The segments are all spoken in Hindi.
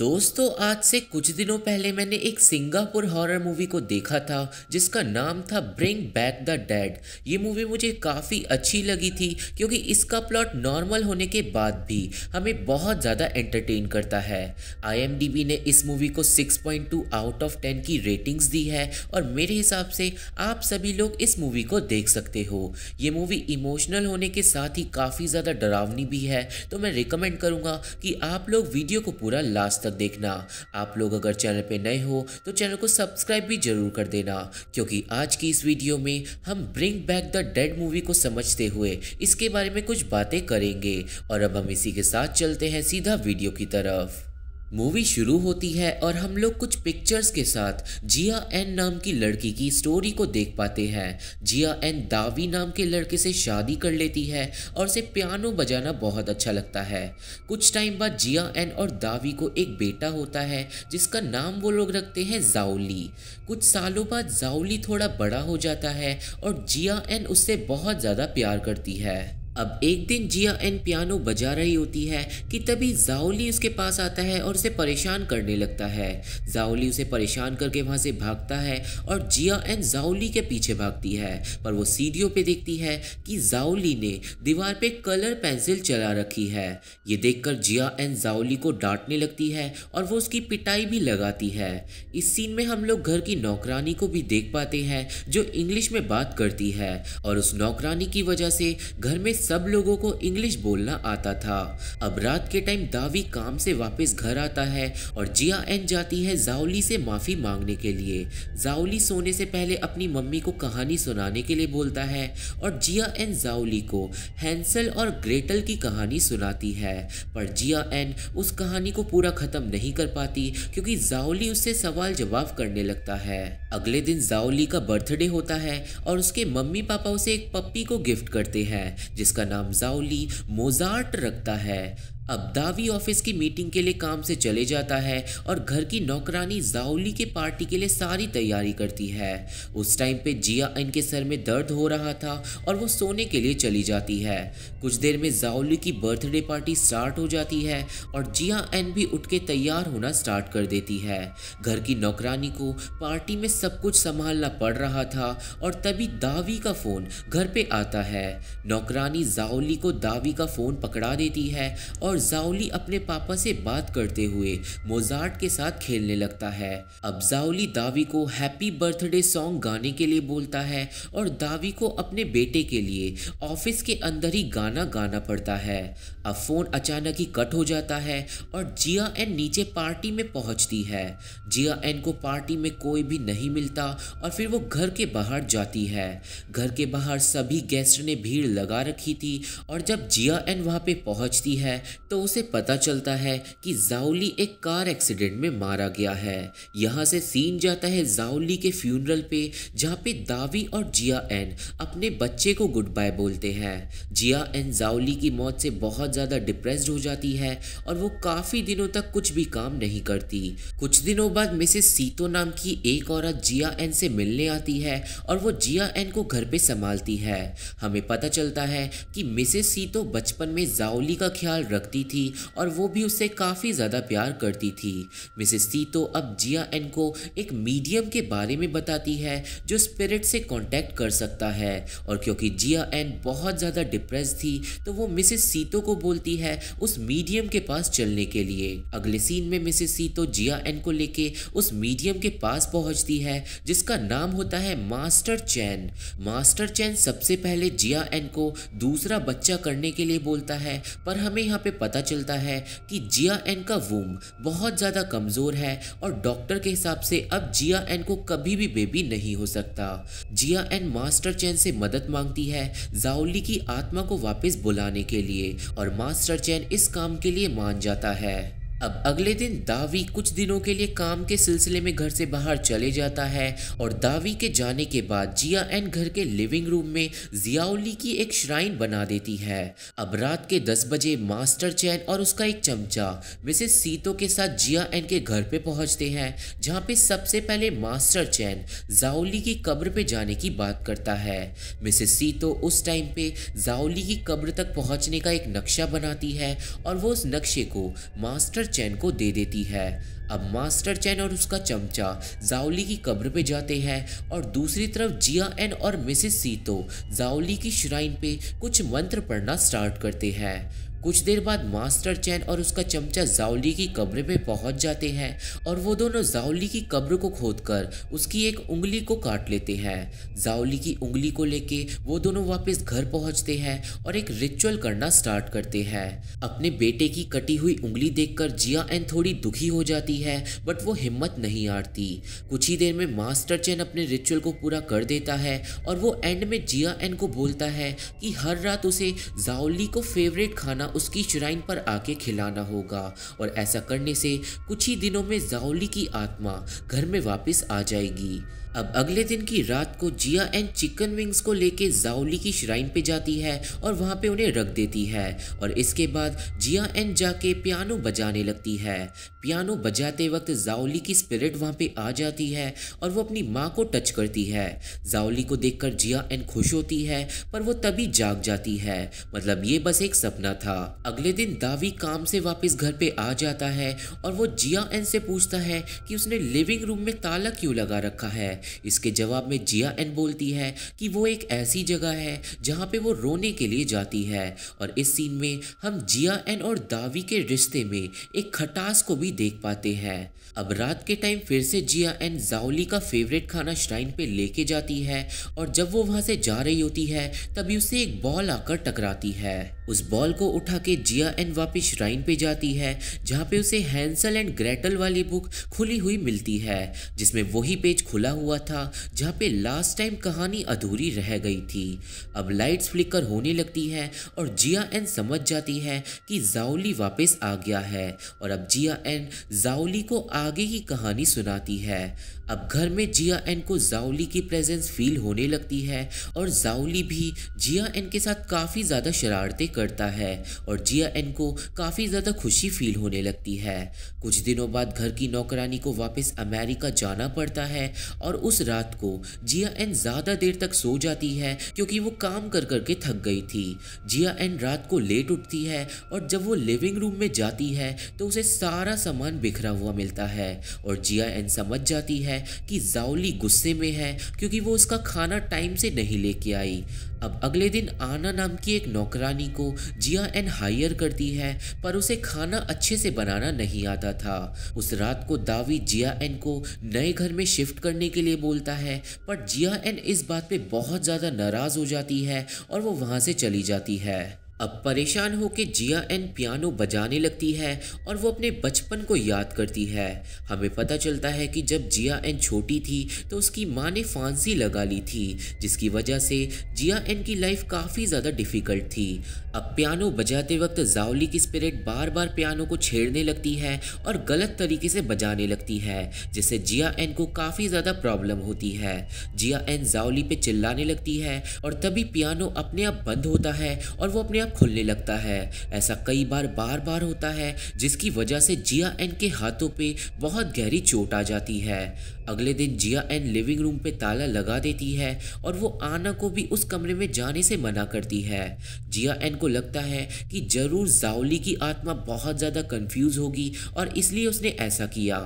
दोस्तों आज से कुछ दिनों पहले मैंने एक सिंगापुर हॉरर मूवी को देखा था जिसका नाम था ब्रिंग बैक द डैड ये मूवी मुझे काफ़ी अच्छी लगी थी क्योंकि इसका प्लॉट नॉर्मल होने के बाद भी हमें बहुत ज़्यादा एंटरटेन करता है आईएमडीबी ने इस मूवी को 6.2 आउट ऑफ 10 की रेटिंग्स दी है और मेरे हिसाब से आप सभी लोग इस मूवी को देख सकते हो ये मूवी इमोशनल होने के साथ ही काफ़ी ज़्यादा डरावनी भी है तो मैं रिकमेंड करूँगा कि आप लोग वीडियो को पूरा लास्ट तक तक देखना आप लोग अगर चैनल पे नए हो तो चैनल को सब्सक्राइब भी जरूर कर देना क्योंकि आज की इस वीडियो में हम bring back the dead movie को समझते हुए इसके बारे में कुछ बातें करेंगे और अब हम इसी के साथ चलते हैं सीधा वीडियो की तरफ मूवी शुरू होती है और हम लोग कुछ पिक्चर्स के साथ जिया एन नाम की लड़की की स्टोरी को देख पाते हैं जिया एन दावी नाम के लड़के से शादी कर लेती है और उसे पियानो बजाना बहुत अच्छा लगता है कुछ टाइम बाद जिया एन और दावी को एक बेटा होता है जिसका नाम वो लोग रखते हैं जाउली कुछ सालों बाद जाउली थोड़ा बड़ा हो जाता है और जिया एन उससे बहुत ज़्यादा प्यार करती है अब एक दिन जिया एन पियानो बजा रही होती है कि तभी जाओली उसके पास आता है और उसे परेशान करने लगता है जाओली उसे परेशान करके वहाँ से भागता है और जिया एन जाओली के पीछे भागती है पर वो सीढ़ियों पे देखती है कि जाओली ने दीवार पे कलर पेंसिल चला रखी है ये देखकर जिया एन जाओली को डांटने लगती है और वो उसकी पिटाई भी लगाती है इस सीन में हम लोग घर की नौकरानी को भी देख पाते हैं जो इंग्लिश में बात करती है और उस नौकरानी की वजह से घर में सब लोगों को इंग्लिश बोलना आता था अब रात के टाइम दावी काम से वापस घर आता है और जिया एन जाती है जाओली से माफ़ी मांगने के लिए जाओली सोने से पहले अपनी मम्मी को कहानी सुनाने के लिए बोलता है और जिया एन जाओली को हैंसल और ग्रेटल की कहानी सुनाती है पर जिया एन उस कहानी को पूरा ख़त्म नहीं कर पाती क्योंकि जाओली उससे सवाल जवाब करने लगता है अगले दिन जाओली का बर्थडे होता है और उसके मम्मी पापा उसे एक पप्पी को गिफ्ट करते हैं जिस जिसका नाम जाउली मोजार्ट रखता है अब दावी ऑफिस की मीटिंग के लिए काम से चले जाता है और घर की नौकरानी जाओली के पार्टी के लिए सारी तैयारी करती है उस टाइम पे जिया इनके सर में दर्द हो रहा था और वो सोने के लिए चली जाती है कुछ देर में जाओली की बर्थडे पार्टी स्टार्ट हो जाती है और जिया एन भी उठ के तैयार होना स्टार्ट कर देती है घर की नौकरानी को पार्टी में सब कुछ संभालना पड़ रहा था और तभी दावी का फ़ोन घर पे आता है नौकरानी जाओली को दावी का फ़ोन पकड़ा देती है और जाओली अपने पापा से बात करते हुए मोजार्ट के साथ खेलने लगता है अब जाओली दावी को हैप्पी बर्थडे सॉन्ग गाने के लिए बोलता है और दावी को अपने बेटे के लिए ऑफिस के अंदर ही गाना गाना पड़ता है अब फोन अचानक ही कट हो जाता है और जिया एन नीचे पार्टी में पहुंचती है जिया एन को पार्टी में कोई भी नहीं मिलता और फिर वो घर के बाहर जाती है घर के बाहर सभी गेस्ट ने भीड़ लगा रखी थी और जब जिया एन वहाँ पे पहुंचती है तो उसे पता चलता है कि जाउली एक कार एक्सीडेंट में मारा गया है यहाँ से सीन जाता है जाउली के फ्यूनरल पे जहाँ पे दावी और जिया एन अपने बच्चे को गुड बाय बोलते हैं जिया एन जाउली की मौत से बहुत ज़्यादा डिप्रेस्ड हो जाती है और वो काफ़ी दिनों तक कुछ भी काम नहीं करती कुछ दिनों बाद मिसेस सीतो नाम की एक औरत जिया एन से मिलने आती है और वो जिया एन को घर पर संभालती है हमें पता चलता है कि मिसेस सीतो बचपन में जाउली का ख्याल रखती करती थी और वो भी उससे काफ़ी ज़्यादा प्यार करती थी मिसेस सीतो अब जिया एन को एक मीडियम के बारे में बताती है जो स्पिरिट से कांटेक्ट कर सकता है और क्योंकि जिया एन बहुत ज़्यादा डिप्रेस थी तो वो मिसेस सीतो को बोलती है उस मीडियम के पास चलने के लिए अगले सीन में मिसेस सीतो जिया एन को लेके उस मीडियम के पास पहुंचती है जिसका नाम होता है मास्टर चैन मास्टर चैन सबसे पहले जिया एन को दूसरा बच्चा करने के लिए बोलता है पर हमें यहाँ पे पता पता चलता है कि जिया एन का वूम बहुत ज़्यादा कमज़ोर है और डॉक्टर के हिसाब से अब जिया एन को कभी भी बेबी नहीं हो सकता जिया एन मास्टर चैन से मदद मांगती है जाओली की आत्मा को वापस बुलाने के लिए और मास्टर चैन इस काम के लिए मान जाता है अब अगले दिन दावी कुछ दिनों के लिए काम के सिलसिले में घर से बाहर चले जाता है और दावी के जाने के बाद जिया एन घर के लिविंग रूम में जियाउली की एक श्राइन बना देती है अब रात के 10 बजे मास्टर चैन और उसका एक चमचा मिसेस सीतो के साथ जिया एन के घर पे पहुंचते हैं जहाँ पे सबसे पहले मास्टर चैन जाउली की कब्र पे जाने की बात करता है मिसेस सीतो उस टाइम पे जाउली की कब्र तक पहुँचने का एक नक्शा बनाती है और वो उस नक्शे को मास्टर चैन को दे देती है अब मास्टर चैन और उसका चमचा जाओली की कब्र पे जाते हैं और दूसरी तरफ जिया एन और मिसेस सीतो जाओली की श्राइन पे कुछ मंत्र पढ़ना स्टार्ट करते हैं कुछ देर बाद मास्टर चैन और उसका चमचा जावली की कब्र में पहुंच जाते हैं और वो दोनों जावली की कब्र को खोदकर उसकी एक उंगली को काट लेते हैं जावली की उंगली को लेके वो दोनों वापस घर पहुंचते हैं और एक रिचुअल करना स्टार्ट करते हैं अपने बेटे की कटी हुई उंगली देखकर जिया एन थोड़ी दुखी हो जाती है बट वो हिम्मत नहीं हारती कुछ ही देर में मास्टर चैन अपने रिचुअल को पूरा कर देता है और वो एंड में जिया एन को बोलता है कि हर रात उसे जावली को फेवरेट खाना उसकी श्राइन पर आके खिलाना होगा और ऐसा करने से कुछ ही दिनों में जाओली की आत्मा घर में वापस आ जाएगी अब अगले दिन की रात को जिया एंड चिकन विंग्स को लेके जाओली की श्राइन पे जाती है और वहाँ पे उन्हें रख देती है और इसके बाद जिया एंड जाके पियानो बजाने लगती है पियानो बजाते वक्त जाओली की स्पिरिट वहाँ पे आ जाती है और वो अपनी माँ को टच करती है जाओली को देखकर जिया एंड खुश होती है पर वो तभी जाग जाती है मतलब ये बस एक सपना था अगले दिन दावी काम से वापस घर पे आ जाता है और वो जिया एंड से पूछता है कि उसने लिविंग रूम में ताला क्यों लगा रखा है इसके जवाब में जिया एन बोलती है कि वो एक ऐसी जगह है जहाँ पे वो रोने के लिए जाती है और इस सीन में हम जिया एन और दावी के रिश्ते में एक खटास को भी देख पाते हैं अब रात के टाइम फिर से जिया एन जाओली का फेवरेट खाना श्राइन पे लेके जाती है और जब वो वहाँ से जा रही होती है तभी उसे एक बॉल आकर टकराती है उस बॉल को उठा के जिया एन वापिस श्राइन पे जाती है जहाँ पे उसे हैंसल एंड ग्रेटल वाली बुक खुली हुई मिलती है जिसमें वही पेज खुला हुआ था जहाँ पे लास्ट टाइम कहानी अधूरी रह गई थी अब लाइट्स फ्लिकर होने लगती है और जिया एन समझ जाती है कि जाओली वापस आ गया है और अब जिया एन जाओली को आगे की कहानी सुनाती है अब घर में जिया एन को जाओली की प्रेजेंस फील होने लगती है और जाओली भी जिया एन के साथ काफ़ी ज़्यादा शरारतें करता है और जिया एन को काफ़ी ज़्यादा खुशी फील होने लगती है कुछ दिनों बाद घर की नौकरानी को वापस अमेरिका जाना पड़ता है और उस रात को जिया एन ज़्यादा देर तक सो जाती है क्योंकि वो काम कर करके थक गई थी जिया एन रात को लेट उठती है और जब वो लिविंग रूम में जाती है तो उसे सारा सामान बिखरा हुआ मिलता है और जिया एन समझ जाती है कि जाओली गुस्से में है क्योंकि वो उसका खाना टाइम से नहीं लेके आई अब अगले दिन आना नाम की एक नौकरानी को जिया एन हायर करती है पर उसे खाना अच्छे से बनाना नहीं आता था उस रात को दावी जिया एन को नए घर में शिफ्ट करने के लिए बोलता है पर जिया एन इस बात पे बहुत ज़्यादा नाराज़ हो जाती है और वो वहाँ से चली जाती है अब परेशान होकर जिया एन पियानो बजाने लगती है और वो अपने बचपन को याद करती है हमें पता चलता है कि जब जिया एन छोटी थी तो उसकी माँ ने फांसी लगा ली थी जिसकी वजह से जिया एन की लाइफ काफ़ी ज़्यादा डिफ़िकल्ट थी अब पियानो बजाते वक्त जावली की स्पिरिट बार बार पियानो को छेड़ने लगती है और गलत तरीके से बजाने लगती है जिससे जिया एन को काफ़ी ज़्यादा प्रॉब्लम होती है जिया एन जावली पे चिल्लाने लगती है और तभी पियानो अपने आप बंद होता है और वो अपने आप खुलने लगता है ऐसा कई बार बार बार होता है जिसकी वजह से जिया एन के हाथों पे बहुत गहरी चोट आ जाती है अगले दिन जिया एन लिविंग रूम पे ताला लगा देती है और वो आना को भी उस कमरे में जाने से मना करती है जिया एन को लगता है कि ज़रूर जावली की आत्मा बहुत ज़्यादा कंफ्यूज होगी और इसलिए उसने ऐसा किया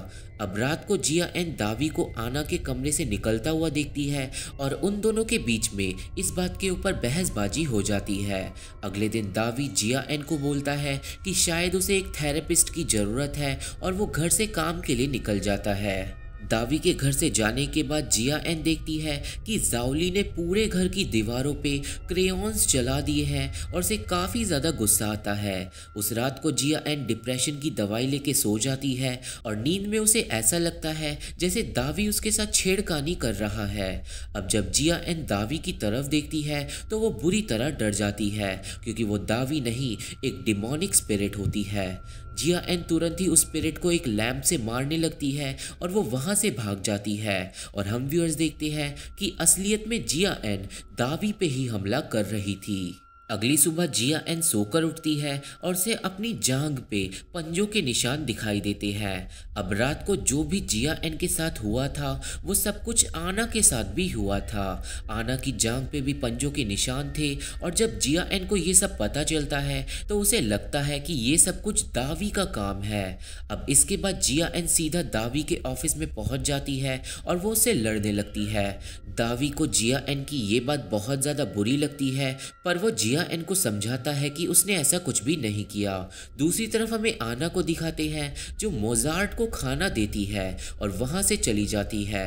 अब रात को जिया एन दावी को आना के कमरे से निकलता हुआ देखती है और उन दोनों के बीच में इस बात के ऊपर बहसबाजी हो जाती है अगले दिन दावी जिया एन को बोलता है कि शायद उसे एक थेरेपिस्ट की ज़रूरत है और वो घर से काम के लिए निकल जाता है दावी के घर से जाने के बाद जिया एन देखती है कि जाओली ने पूरे घर की दीवारों पे क्रेयॉन्स चला दिए हैं और उसे काफ़ी ज़्यादा गुस्सा आता है उस रात को जिया एन डिप्रेशन की दवाई लेके सो जाती है और नींद में उसे ऐसा लगता है जैसे दावी उसके साथ छेड़खानी कर रहा है अब जब जिया एन दावी की तरफ देखती है तो वो बुरी तरह डर जाती है क्योंकि वो दावी नहीं एक डिमोनिक स्पिरिट होती है जिया एन तुरंत ही उस पिरिट को एक लैम्प से मारने लगती है और वो वहाँ से भाग जाती है और हम व्यूअर्स देखते हैं कि असलियत में जिया एन दावी पे ही हमला कर रही थी अगली सुबह जिया एन सोकर उठती है और उसे अपनी जांग पे पंजों के निशान दिखाई देते हैं अब रात को जो भी जिया एन के साथ हुआ था वो सब कुछ आना के साथ भी हुआ था आना की जांग पे भी पंजों के निशान थे और जब जिया एन को ये सब पता चलता है तो उसे लगता है कि ये सब कुछ दावी का काम है अब इसके बाद जिया एन सीधा दावी के ऑफिस में पहुंच जाती है और वो उसे लड़ने लगती है दावी को जिया एन की ये बात बहुत ज़्यादा बुरी लगती है पर वो जिया आना इनको समझाता है कि उसने ऐसा कुछ भी नहीं किया दूसरी तरफ हमें आना को दिखाते हैं जो मोजार्ट को खाना देती है और वहाँ से चली जाती है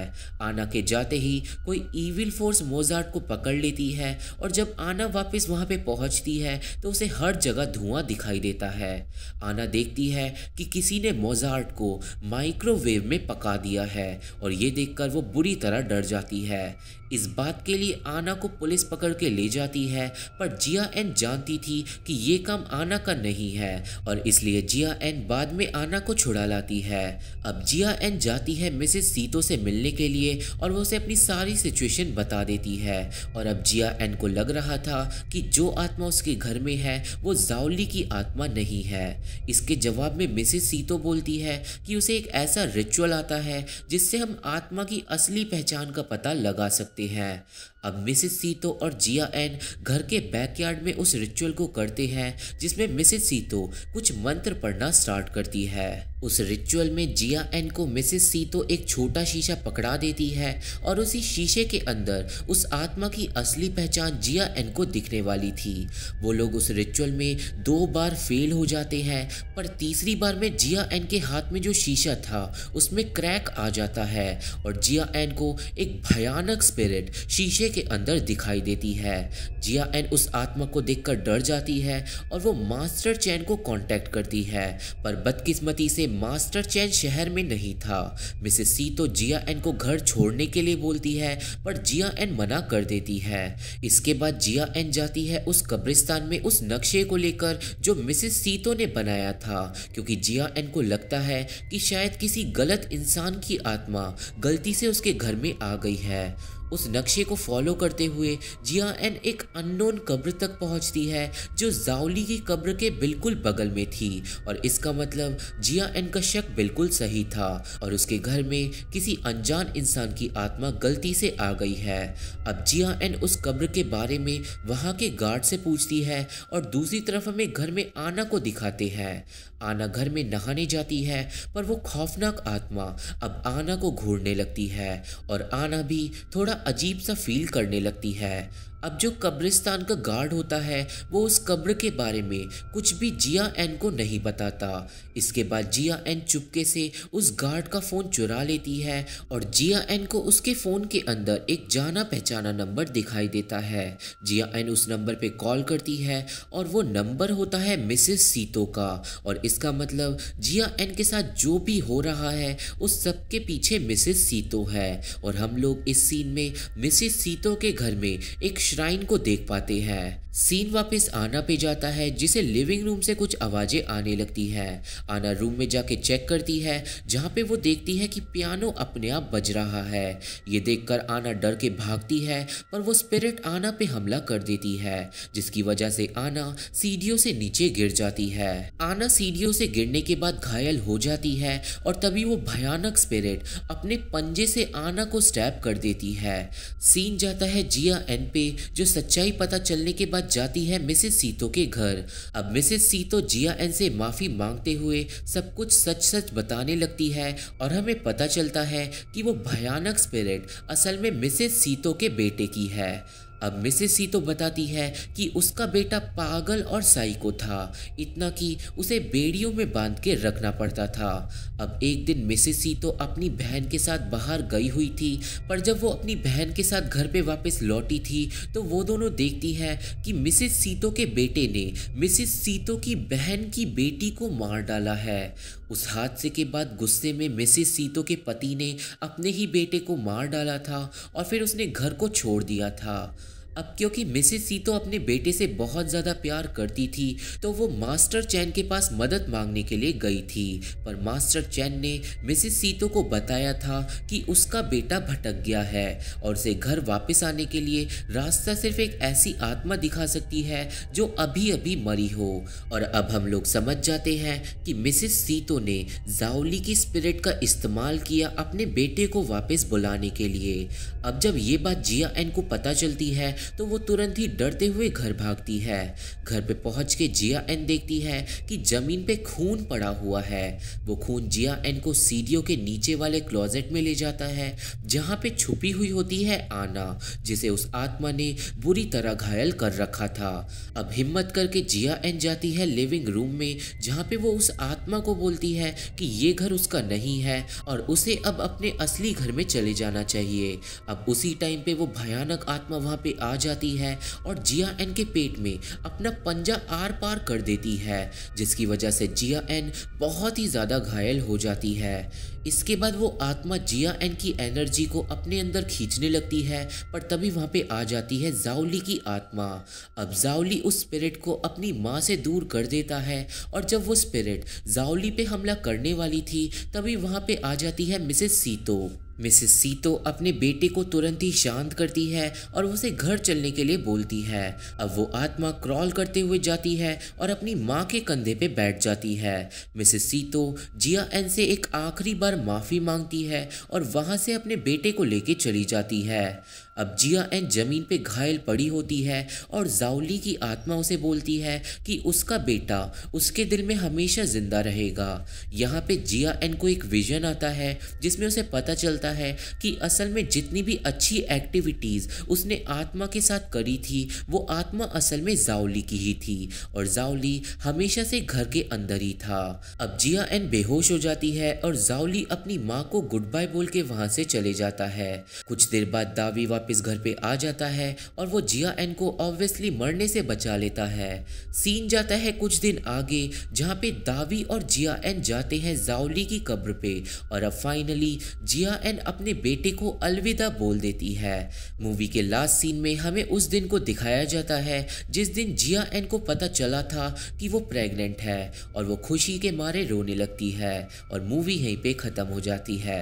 आना के जाते ही कोई ईविल फोर्स मोजार्ट को पकड़ लेती है और जब आना वापस वहाँ पे पहुँचती है तो उसे हर जगह धुआं दिखाई देता है आना देखती है कि किसी ने मोजार्ट को माइक्रोवेव में पका दिया है और ये देख वो बुरी तरह डर जाती है इस बात के लिए आना को पुलिस पकड़ के ले जाती है पर जी जिया एन जानती थी कि ये काम आना का नहीं है और इसलिए जिया एन बाद में आना को छुड़ा लाती है अब जिया एन जाती है मिसेस सीतो से मिलने के लिए और वो उसे अपनी सारी सिचुएशन बता देती है और अब जिया एन को लग रहा था कि जो आत्मा उसके घर में है वो जाउली की आत्मा नहीं है इसके जवाब में मिसेज सीतो बोलती है कि उसे एक ऐसा रिचुअल आता है जिससे हम आत्मा की असली पहचान का पता लगा सकते हैं अब मिसेस सीतो और जिया एन घर के बैकयार्ड यार्ड में उस रिचुअल को करते हैं जिसमें मिसेज सीतो कुछ मंत्र पढ़ना स्टार्ट करती है उस रिचुअल में जिया एन को मिसेस सी तो एक छोटा शीशा पकड़ा देती है और उसी शीशे के अंदर उस आत्मा की असली पहचान जिया एन को दिखने वाली थी वो लोग उस रिचुअल में दो बार फेल हो जाते हैं पर तीसरी बार में जिया एन के हाथ में जो शीशा था उसमें क्रैक आ जाता है और जिया एन को एक भयानक स्पिरिट शीशे के अंदर दिखाई देती है जिया एन उस आत्मा को देख डर जाती है और वो मास्टर चैन को कॉन्टैक्ट करती है पर बदकिस्मती से मास्टर चैन शहर में नहीं था मिसेस सी तो जिया एन को घर छोड़ने के लिए बोलती है पर जिया एन मना कर देती है इसके बाद जिया एन जाती है उस कब्रिस्तान में उस नक्शे को लेकर जो मिसेस सीतो ने बनाया था क्योंकि जिया एन को लगता है कि शायद किसी गलत इंसान की आत्मा गलती से उसके घर में आ गई है उस नक्शे को फॉलो करते हुए जिया एन एक अननोन कब्र तक पहुंचती है जो जाओली की कब्र के बिल्कुल बगल में थी और इसका मतलब जिया एन का शक बिल्कुल सही था और उसके घर में किसी अनजान इंसान की आत्मा गलती से आ गई है अब जिया एन उस कब्र के बारे में वहाँ के गार्ड से पूछती है और दूसरी तरफ हमें घर में आना को दिखाते हैं आना घर में नहाने जाती है पर वो खौफनाक आत्मा अब आना को घूरने लगती है और आना भी थोड़ा अजीब सा फील करने लगती है अब जो कब्रिस्तान का गार्ड होता है वो उस कब्र के बारे में कुछ भी जिया एन को नहीं बताता इसके बाद जिया एन चुपके से उस गार्ड का फ़ोन चुरा लेती है और जिया एन को उसके फ़ोन के अंदर एक जाना पहचाना नंबर दिखाई देता है जिया एन उस नंबर पे कॉल करती है और वो नंबर होता है मिसेस सीतो का और इसका मतलब जिया एन के साथ जो भी हो रहा है उस सब के पीछे मिसिस सीतो है और हम लोग इस सीन में मिसिस सीतो के घर में एक श्राइन को देख पाती है सीन वापस आना पे जाता है जिसे लिविंग रूम से कुछ आवाज़ें आने लगती है आना रूम में जाके चेक करती है जहाँ पे वो देखती है कि पियानो अपने आप बज रहा है ये देखकर आना डर के भागती है पर वो स्पिरिट आना पे हमला कर देती है जिसकी वजह से आना सीढ़ियों से नीचे गिर जाती है आना सीढ़ियों से गिरने के बाद घायल हो जाती है और तभी वो भयानक स्पिरिट अपने पंजे से आना को स्टैप कर देती है सीन जाता है जिया एन पे जो सच्चाई पता चलने के बाद बाद जाती है मिसेस सीतो के घर अब मिसेस सीतो जिया एन से माफ़ी मांगते हुए सब कुछ सच सच बताने लगती है और हमें पता चलता है कि वो भयानक स्पिरिट असल में मिसेस सीतो के बेटे की है अब मिसेस सी तो बताती है कि उसका बेटा पागल और साइको था इतना कि उसे बेड़ियों में बांध के रखना पड़ता था अब एक दिन मिसेस सी तो अपनी बहन के साथ बाहर गई हुई थी पर जब वो अपनी बहन के साथ घर पे वापस लौटी थी तो वो दोनों देखती हैं कि मिसेस सीतो के बेटे ने मिसेस सीतो की बहन की बेटी को मार डाला है उस हादसे के बाद गुस्से में मिसेस सीतो के पति ने अपने ही बेटे को मार डाला था और फिर उसने घर को छोड़ दिया था अब क्योंकि मिसेस सीतो अपने बेटे से बहुत ज़्यादा प्यार करती थी तो वो मास्टर चैन के पास मदद मांगने के लिए गई थी पर मास्टर चैन ने मिसेस सीतो को बताया था कि उसका बेटा भटक गया है और उसे घर वापस आने के लिए रास्ता सिर्फ एक ऐसी आत्मा दिखा सकती है जो अभी अभी मरी हो और अब हम लोग समझ जाते हैं कि मिसिस सीतो ने जाओली की स्पिरिट का इस्तेमाल किया अपने बेटे को वापस बुलाने के लिए अब जब ये बात जिया एन को पता चलती है तो वो तुरंत ही डरते हुए घर भागती है घर पे पहुंच के जिया एन देखती है कि जमीन पे खून पड़ा हुआ है वो खून जिया एन को सीढ़ियों के नीचे वाले क्लोजेट में ले जाता है जहाँ पे छुपी हुई होती है आना जिसे उस आत्मा ने बुरी तरह घायल कर रखा था अब हिम्मत करके जिया एन जाती है लिविंग रूम में जहाँ पे वो उस आत्मा को बोलती है कि ये घर उसका नहीं है और उसे अब अपने असली घर में चले जाना चाहिए अब उसी टाइम पे वो भयानक आत्मा वहाँ पे आ जाती है और जिया एन के पेट में अपना पंजा आर पार कर देती है जिसकी वजह से जिया एन बहुत ही ज़्यादा घायल हो जाती है इसके बाद वो आत्मा जिया एन की एनर्जी को अपने अंदर खींचने लगती है पर तभी वहाँ पे आ जाती है जावली की आत्मा अब जावली उस स्पिरिट को अपनी माँ से दूर कर देता है और जब वो स्पिरिट जावली पे हमला करने वाली थी तभी वहाँ पे आ जाती है मिसेस सीतो मिसेस सीतो अपने बेटे को तुरंत ही शांत करती है और उसे घर चलने के लिए बोलती है अब वो आत्मा क्रॉल करते हुए जाती है और अपनी माँ के कंधे पे बैठ जाती है मिसेस सीतो जिया एन से एक आखिरी बार माफ़ी मांगती है और वहाँ से अपने बेटे को लेके चली जाती है अब जिया एन जमीन पे घायल पड़ी होती है और जाउली की आत्मा उसे बोलती है कि उसका बेटा उसके दिल में हमेशा ज़िंदा रहेगा यहाँ पे जिया एन को एक विजन आता है जिसमें उसे पता चलता होता है कि असल में जितनी भी अच्छी एक्टिविटीज़ उसने आत्मा के साथ करी थी वो आत्मा असल में जाओली की ही थी और जाओली हमेशा से घर के अंदर ही था अब जिया एन बेहोश हो जाती है और जाओली अपनी माँ को गुड बाय बोल के वहाँ से चले जाता है कुछ देर बाद दावी वापस घर पे आ जाता है और वो जिया एन को ऑब्वियसली मरने से बचा लेता है सीन जाता है कुछ दिन आगे जहाँ पे दावी और जिया एन जाते हैं जाओली की कब्र पे और अब फाइनली जिया एन एन अपने बेटे को अलविदा बोल देती है मूवी के लास्ट सीन में हमें उस दिन को दिखाया जाता है जिस दिन जिया एन को पता चला था कि वो प्रेग्नेंट है और वो खुशी के मारे रोने लगती है और मूवी यहीं पे ख़त्म हो जाती है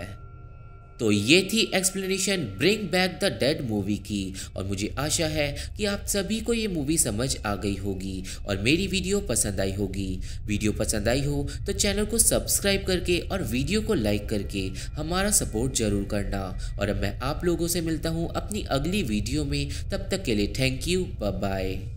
तो ये थी explanation bring back the dead movie की और मुझे आशा है कि आप सभी को ये मूवी समझ आ गई होगी और मेरी वीडियो पसंद आई होगी वीडियो पसंद आई हो तो चैनल को सब्सक्राइब करके और वीडियो को लाइक करके हमारा सपोर्ट जरूर करना और अब मैं आप लोगों से मिलता हूँ अपनी अगली वीडियो में तब तक के लिए थैंक यू बाय